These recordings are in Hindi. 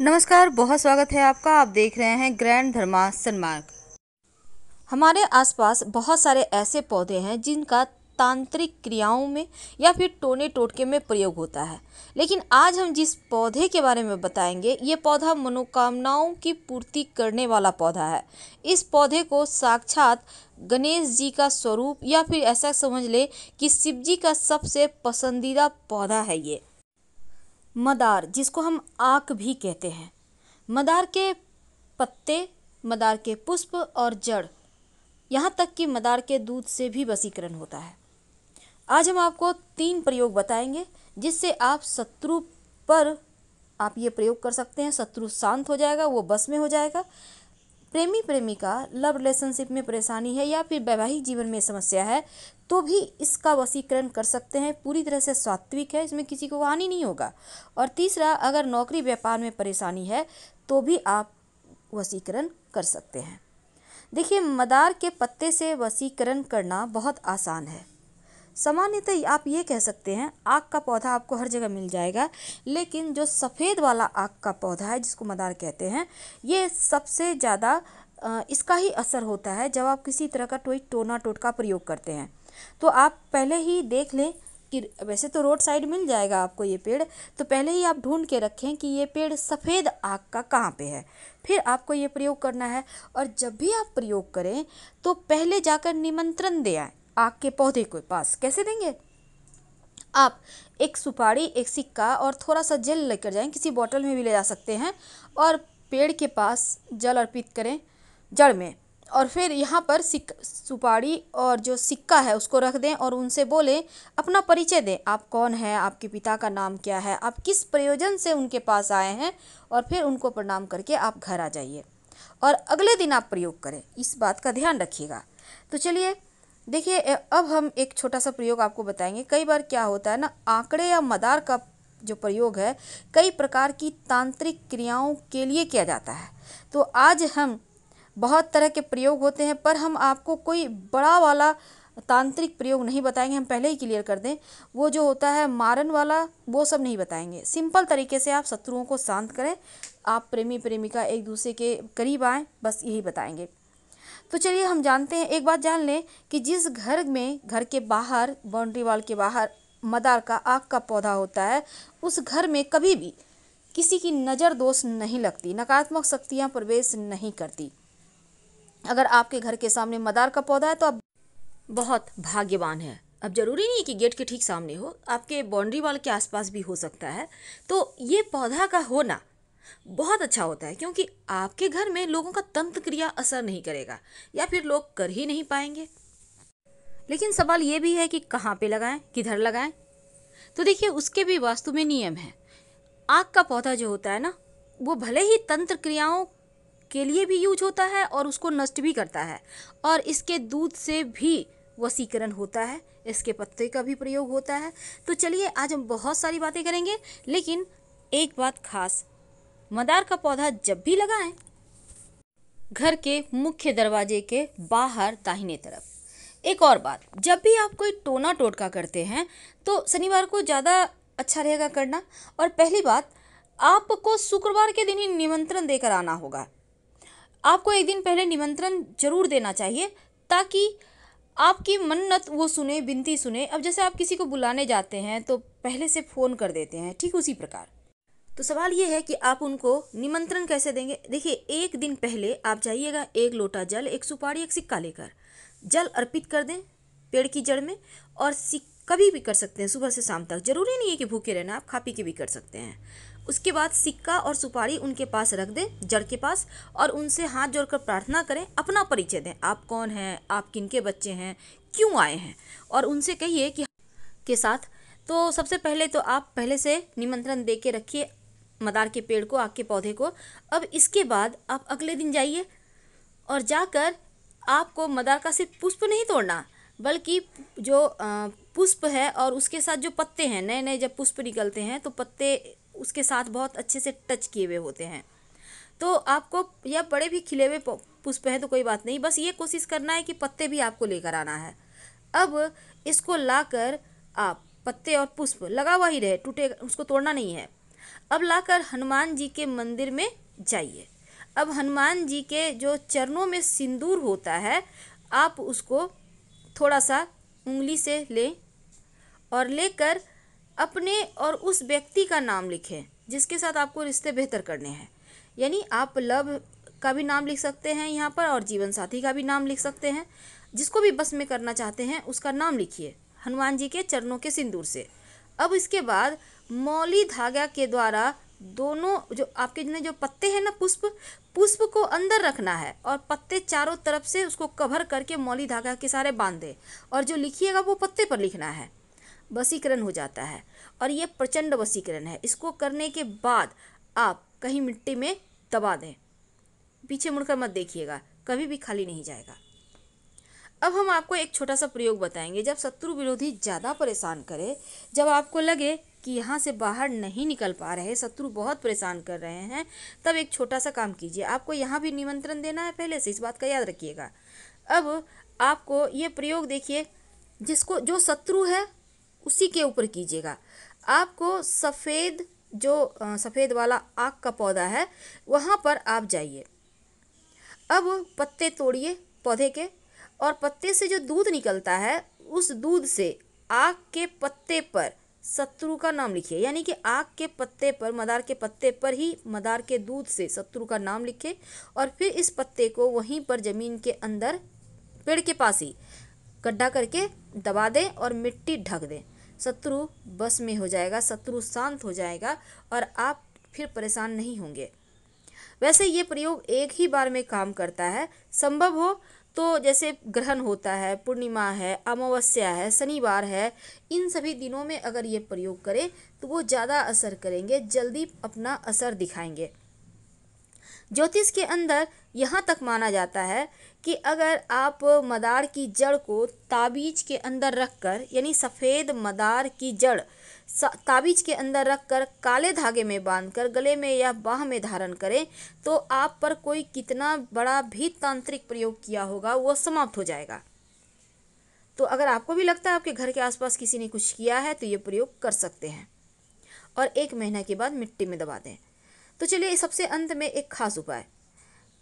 नमस्कार बहुत स्वागत है आपका आप देख रहे हैं ग्रैंड धर्मा सन्मार्ग हमारे आसपास बहुत सारे ऐसे पौधे हैं जिनका तांत्रिक क्रियाओं में या फिर टोने टोटके में प्रयोग होता है लेकिन आज हम जिस पौधे के बारे में बताएंगे ये पौधा मनोकामनाओं की पूर्ति करने वाला पौधा है इस पौधे को साक्षात गणेश जी का स्वरूप या फिर ऐसा समझ ले कि शिव जी का सबसे पसंदीदा पौधा है ये मदार जिसको हम आक भी कहते हैं मदार के पत्ते मदार के पुष्प और जड़ यहाँ तक कि मदार के दूध से भी वसीकरण होता है आज हम आपको तीन प्रयोग बताएंगे जिससे आप शत्रु पर आप ये प्रयोग कर सकते हैं शत्रु शांत हो जाएगा वो बस में हो जाएगा प्रेमी प्रेमिका लव रिलेशनशिप में परेशानी है या फिर वैवाहिक जीवन में समस्या है तो भी इसका वसीकरण कर सकते हैं पूरी तरह से सात्विक है इसमें किसी को हानि नहीं होगा और तीसरा अगर नौकरी व्यापार में परेशानी है तो भी आप वसीकरण कर सकते हैं देखिए मदार के पत्ते से वसीकरण करना बहुत आसान है सामान्यतः आप ये कह सकते हैं आग का पौधा आपको हर जगह मिल जाएगा लेकिन जो सफ़ेद वाला आग का पौधा है जिसको मदार कहते हैं ये सबसे ज़्यादा इसका ही असर होता है जब आप किसी तरह का टोई टोना टोटका प्रयोग करते हैं तो आप पहले ही देख लें कि वैसे तो रोड साइड मिल जाएगा आपको ये पेड़ तो पहले ही आप ढूंढ के रखें कि ये पेड़ सफ़ेद आग का कहाँ पे है फिर आपको ये प्रयोग करना है और जब भी आप प्रयोग करें तो पहले जाकर निमंत्रण दे आए आग के पौधे के पास कैसे देंगे आप एक सुपारी एक सिक्का और थोड़ा सा जल लेकर जाएं किसी बॉटल में भी ले जा सकते हैं और पेड़ के पास जल अर्पित करें जड़ में और फिर यहाँ पर सिक सुपारी और जो सिक्का है उसको रख दें और उनसे बोलें अपना परिचय दें आप कौन हैं आपके पिता का नाम क्या है आप किस प्रयोजन से उनके पास आए हैं और फिर उनको प्रणाम करके आप घर आ जाइए और अगले दिन आप प्रयोग करें इस बात का ध्यान रखिएगा तो चलिए देखिए अब हम एक छोटा सा प्रयोग आपको बताएंगे कई बार क्या होता है ना आंकड़े या मदार का जो प्रयोग है कई प्रकार की तांत्रिक क्रियाओं के लिए किया जाता है तो आज हम बहुत तरह के प्रयोग होते हैं पर हम आपको कोई बड़ा वाला तांत्रिक प्रयोग नहीं बताएंगे हम पहले ही क्लियर कर दें वो जो होता है मारन वाला वो सब नहीं बताएंगे सिंपल तरीके से आप शत्रुओं को शांत करें आप प्रेमी प्रेमिका एक दूसरे के करीब आएँ बस यही बताएंगे तो चलिए हम जानते हैं एक बात जान लें कि जिस घर में घर के बाहर बाउंड्री वाल के बाहर मदार का आग का पौधा होता है उस घर में कभी भी किसी की नज़र दोष नहीं लगती नकारात्मक शक्तियाँ प्रवेश नहीं करती अगर आपके घर के सामने मदार का पौधा है तो आप बहुत भाग्यवान है अब जरूरी नहीं कि गेट के ठीक सामने हो आपके बाउंड्री वाल के आसपास भी हो सकता है तो ये पौधा का होना बहुत अच्छा होता है क्योंकि आपके घर में लोगों का तंत्र क्रिया असर नहीं करेगा या फिर लोग कर ही नहीं पाएंगे लेकिन सवाल ये भी है कि कहाँ पे लगाएं किधर लगाएं तो देखिए उसके भी वास्तु में नियम है आग का पौधा जो होता है ना वो भले ही तंत्र क्रियाओं के लिए भी यूज होता है और उसको नष्ट भी करता है और इसके दूध से भी वसीकरण होता है इसके पत्ते का भी प्रयोग होता है तो चलिए आज हम बहुत सारी बातें करेंगे लेकिन एक बात खास मदार का पौधा जब भी लगाएं घर के मुख्य दरवाजे के बाहर दाहिने तरफ एक और बात जब भी आप कोई टोना टोटका करते हैं तो शनिवार को ज़्यादा अच्छा रहेगा करना और पहली बात आपको शुक्रवार के दिन ही निमंत्रण देकर आना होगा आपको एक दिन पहले निमंत्रण जरूर देना चाहिए ताकि आपकी मन्नत वो सुने विनती सुने अब जैसे आप किसी को बुलाने जाते हैं तो पहले से फ़ोन कर देते हैं ठीक उसी प्रकार तो सवाल ये है कि आप उनको निमंत्रण कैसे देंगे देखिए एक दिन पहले आप जाइएगा एक लोटा जल एक सुपारी एक सिक्का लेकर जल अर्पित कर दें पेड़ की जड़ में और कभी भी कर सकते हैं सुबह से शाम तक जरूरी नहीं है कि भूखे रहना आप खा पी के भी कर सकते हैं उसके बाद सिक्का और सुपारी उनके पास रख दें जड़ के पास और उनसे हाथ जोड़कर प्रार्थना करें अपना परिचय दें आप कौन हैं आप किन के बच्चे हैं क्यों आए हैं और उनसे कहिए कि के साथ तो सबसे पहले तो आप पहले से निमंत्रण दे के रखिए मदार के पेड़ को आग के पौधे को अब इसके बाद आप अगले दिन जाइए और जाकर आपको मदार का सिर्फ पुष्प नहीं तोड़ना बल्कि जो पुष्प है और उसके साथ जो पत्ते हैं नए नए जब पुष्प निकलते हैं तो पत्ते उसके साथ बहुत अच्छे से टच किए हुए होते हैं तो आपको या बड़े भी खिले हुए पुष्प हैं तो कोई बात नहीं बस ये कोशिश करना है कि पत्ते भी आपको लेकर आना है अब इसको लाकर आप पत्ते और पुष्प लगा हुआ ही रहे टूटे उसको तोड़ना नहीं है अब लाकर हनुमान जी के मंदिर में जाइए अब हनुमान जी के जो चरणों में सिंदूर होता है आप उसको थोड़ा सा उंगली से लें और लेकर अपने और उस व्यक्ति का नाम लिखें जिसके साथ आपको रिश्ते बेहतर करने हैं यानी आप लव का भी नाम लिख सकते हैं यहाँ पर और जीवन साथी का भी नाम लिख सकते हैं जिसको भी बस में करना चाहते हैं उसका नाम लिखिए हनुमान जी के चरणों के सिंदूर से अब इसके बाद मौली धागा के द्वारा दोनों जो आपके जितने जो पत्ते हैं ना पुष्प पुष्प को अंदर रखना है और पत्ते चारों तरफ से उसको कवर करके मौली धागा के सारे बांध दें और जो लिखिएगा वो पत्ते पर लिखना है वसीकरण हो जाता है और ये प्रचंड वसीकरण है इसको करने के बाद आप कहीं मिट्टी में दबा दें पीछे मुड़कर मत देखिएगा कभी भी खाली नहीं जाएगा अब हम आपको एक छोटा सा प्रयोग बताएंगे जब शत्रु विरोधी ज़्यादा परेशान करे जब आपको लगे कि यहाँ से बाहर नहीं निकल पा रहे शत्रु बहुत परेशान कर रहे हैं तब एक छोटा सा काम कीजिए आपको यहाँ भी निमंत्रण देना है पहले से इस बात का याद रखिएगा अब आपको ये प्रयोग देखिए जिसको जो शत्रु है उसी के ऊपर कीजिएगा आपको सफ़ेद जो सफ़ेद वाला आग का पौधा है वहाँ पर आप जाइए अब पत्ते तोड़िए पौधे के और पत्ते से जो दूध निकलता है उस दूध से आग के पत्ते पर शत्रु का नाम लिखिए यानी कि आग के पत्ते पर मदार के पत्ते पर ही मदार के दूध से शत्रु का नाम लिखे और फिर इस पत्ते को वहीं पर ज़मीन के अंदर पेड़ के पास ही गड्ढा करके दबा दें और मिट्टी ढक दें शत्रु बस में हो जाएगा शत्रु शांत हो जाएगा और आप फिर परेशान नहीं होंगे वैसे ये प्रयोग एक ही बार में काम करता है संभव हो तो जैसे ग्रहण होता है पूर्णिमा है अमावस्या है शनिवार है इन सभी दिनों में अगर ये प्रयोग करें तो वो ज़्यादा असर करेंगे जल्दी अपना असर दिखाएंगे ज्योतिष के अंदर यहाँ तक माना जाता है कि अगर आप मदार की जड़ को ताबीज के अंदर रखकर यानी सफ़ेद मदार की जड़ ताबीज के अंदर रखकर काले धागे में बांधकर गले में या बाह में धारण करें तो आप पर कोई कितना बड़ा भी तांत्रिक प्रयोग किया होगा वो समाप्त हो जाएगा तो अगर आपको भी लगता है आपके घर के आसपास किसी ने कुछ किया है तो ये प्रयोग कर सकते हैं और एक महीना के बाद मिट्टी में दबा दें तो चलिए सबसे अंत में एक खास उपाय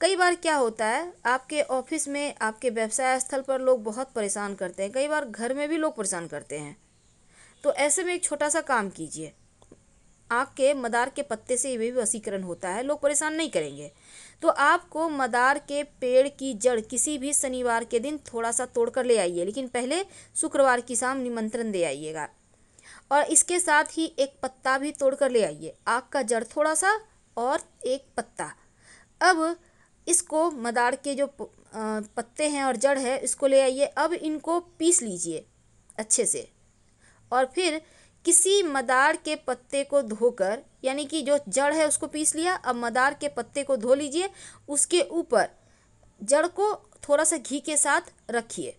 कई बार क्या होता है आपके ऑफिस में आपके व्यवसाय स्थल पर लोग बहुत परेशान करते हैं कई बार घर में भी लोग परेशान करते हैं तो ऐसे में एक छोटा सा काम कीजिए आँख के मदार के पत्ते से भी वसीकरण होता है लोग परेशान नहीं करेंगे तो आपको मदार के पेड़ की जड़ किसी भी शनिवार के दिन थोड़ा सा तोड़कर ले आइए लेकिन पहले शुक्रवार की शाम निमंत्रण दे आइएगा और इसके साथ ही एक पत्ता भी तोड़कर ले आइए आग का जड़ थोड़ा सा और एक पत्ता अब इसको मदार के जो पत्ते हैं और जड़ है इसको ले आइए अब इनको पीस लीजिए अच्छे से और फिर किसी मदार के पत्ते को धोकर यानी कि जो जड़ है उसको पीस लिया अब मदार के पत्ते को धो लीजिए उसके ऊपर जड़ को थोड़ा सा घी के साथ रखिए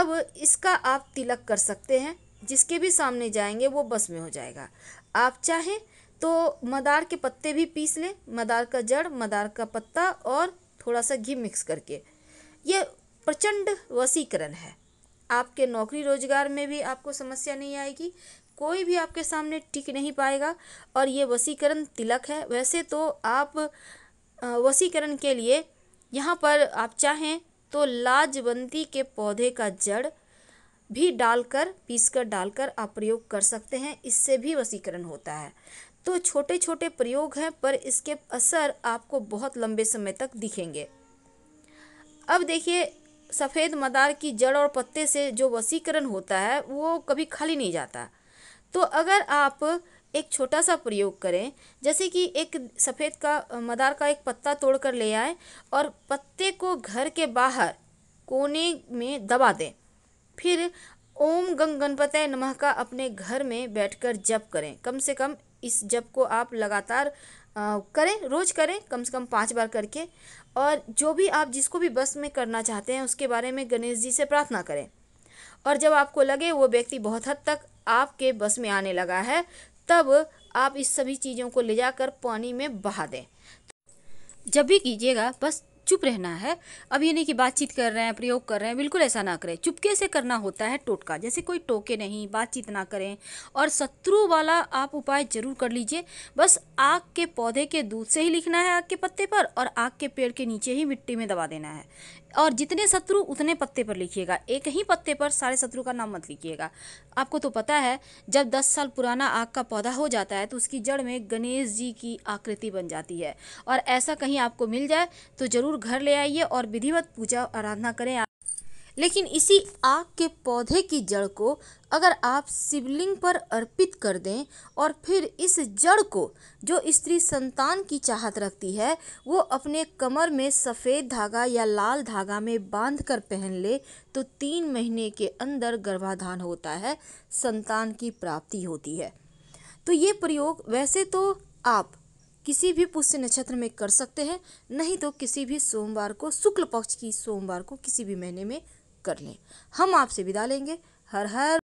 अब इसका आप तिलक कर सकते हैं जिसके भी सामने जाएंगे वो बस में हो जाएगा आप चाहें तो मदार के पत्ते भी पीस लें मदार का जड़ मदार का पत्ता और थोड़ा सा घी मिक्स करके ये प्रचंड वसीकरण है आपके नौकरी रोजगार में भी आपको समस्या नहीं आएगी कोई भी आपके सामने टिक नहीं पाएगा और ये वसीकरण तिलक है वैसे तो आप वसीकरण के लिए यहाँ पर आप चाहें तो लाजवंती के पौधे का जड़ भी डालकर पीस कर डालकर आप प्रयोग कर सकते हैं इससे भी वसीकरण होता है तो छोटे छोटे प्रयोग हैं पर इसके असर आपको बहुत लंबे समय तक दिखेंगे अब देखिए सफ़ेद मदार की जड़ और पत्ते से जो वसीकरण होता है वो कभी खाली नहीं जाता तो अगर आप एक छोटा सा प्रयोग करें जैसे कि एक सफ़ेद का मदार का एक पत्ता तोड़ कर ले आए और पत्ते को घर के बाहर कोने में दबा दें फिर ओम गंग गणपत नमः का अपने घर में बैठकर जप करें कम से कम इस जप को आप लगातार आ, करें रोज़ करें कम से कम पाँच बार करके और जो भी आप जिसको भी बस में करना चाहते हैं उसके बारे में गणेश जी से प्रार्थना करें और जब आपको लगे वो व्यक्ति बहुत हद तक आपके बस में आने लगा है तब आप इस सभी चीज़ों को ले जाकर पानी में बहा दें जब भी कीजिएगा बस चुप रहना है अब ये नहीं कि बातचीत कर रहे हैं प्रयोग कर रहे हैं बिल्कुल ऐसा ना करें चुपके से करना होता है टोटका जैसे कोई टोके नहीं बातचीत ना करें और शत्रु वाला आप उपाय ज़रूर कर लीजिए बस आग के पौधे के दूध से ही लिखना है आग के पत्ते पर और आग के पेड़ के नीचे ही मिट्टी में दबा देना है और जितने शत्रु उतने पत्ते पर लिखिएगा एक ही पत्ते पर सारे शत्रु का नाम मत लिखिएगा आपको तो पता है जब दस साल पुराना आग का पौधा हो जाता है तो उसकी जड़ में गणेश जी की आकृति बन जाती है और ऐसा कहीं आपको मिल जाए तो ज़रूर घर ले आइए और विधिवत पूजा आराधना करें लेकिन इसी आग के पौधे की जड़ को अगर आप शिवलिंग पर अर्पित कर दें और फिर इस जड़ को जो स्त्री संतान की चाहत रखती है वो अपने कमर में सफ़ेद धागा या लाल धागा में बांध कर पहन ले तो तीन महीने के अंदर गर्भाधान होता है संतान की प्राप्ति होती है तो ये प्रयोग वैसे तो आप किसी भी पुष्य नक्षत्र में कर सकते हैं नहीं तो किसी भी सोमवार को शुक्ल पक्ष की सोमवार को किसी भी महीने में कर लें हम आपसे विदा लेंगे हर हर